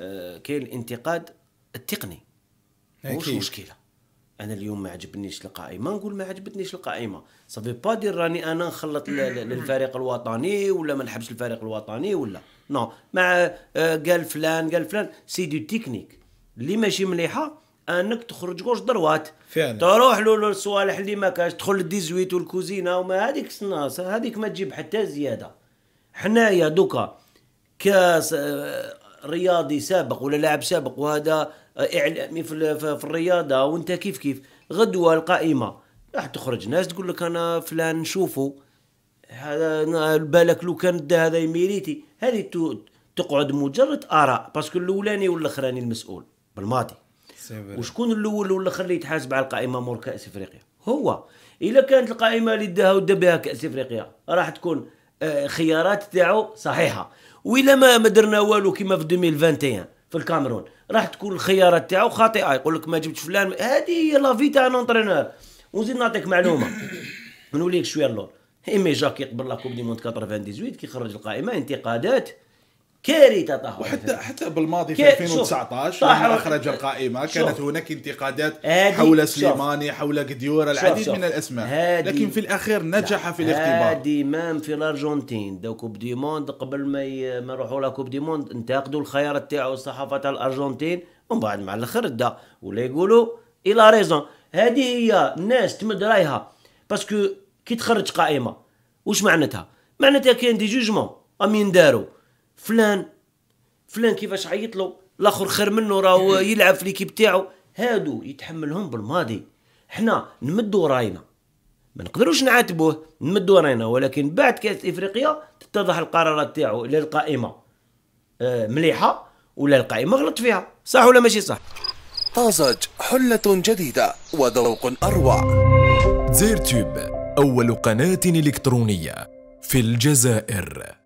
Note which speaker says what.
Speaker 1: آه، كاين الانتقاد التقني مش مشكله انا اليوم ما عجبنيش القائمه نقول ما عجبتنيش القائمه صافي با دير راني انا نخلط للفريق الوطني ولا ما نحبش الفريق الوطني ولا نو مع آه، قال فلان قال فلان سي دو تكنيك اللي ماشي مليحه انك تخرج جوج دروات فعلا تروح له للصوالح اللي ما كاش تدخل للديزويت والكوزينه وما هذيك الناس هذيك ما تجيب حتى زياده حنايا دوكا كاس آه، رياضي سابق ولا لاعب سابق وهذا اعلامي في الرياضه وانت كيف كيف غدوه القائمه راح تخرج ناس تقول لك انا فلان نشوفه هذا بالك لو كان هذا يميريتي هذه تقعد مجرد اراء باسكو الاولاني والاخراني المسؤول بالماضي وشكون الاول والاخر اللي يتحاسب على القائمه مور كاس افريقيا هو اذا كانت القائمه اللي داها ودا بها كاس افريقيا راح تكون خيارات تاعو صحيحه وإلا ما درنا والو كيما في 2021 في الكاميرون راح تكون الخيارات تاعو خاطئه يقول لك ما جبتش فلان هذه هي لا في تاع انترينور ونزيد نعطيك معلومه نوليك شويه اللور ايمي جاك يقبل لا كوب دي موند 98 كي خرج القائمه انتقادات كيري تطهر وحتى حتى بالماضي في 2019 لما اخرج القائمه شوف. كانت هناك انتقادات حول سليماني شوف. حول قديورة العديد شوف. من الاسماء لكن في الاخير نجح لا. في الاختبار هادي مام في الارجنتين دو كوب دي موند قبل ما يروحوا لا كوب دي موند انتقدوا الخيار تاعو الصحافه تاع الارجنتين ومن بعد مع الاخر دا ولا يقولوا الى ريزون هذه هي الناس تمد رايها باسكو كي تخرج قائمه واش معناتها معناتها كاين دي جوجمون امين داروا فلان فلان كيفاش عيط له الاخر خير منه راهو يلعب في ليكيب تاعو هادو يتحملهم بالماضي حنا نمدوا راينا ما نقدروش نعاتبوه نمدوا راينا ولكن بعد كاس افريقيا تتضح القرارات تاعو الى القائمه آه، مليحه ولا القائمه غلط فيها صح ولا ماشي صح طازج حلة جديدة وذوق أروع زير تيوب أول قناة إلكترونية في الجزائر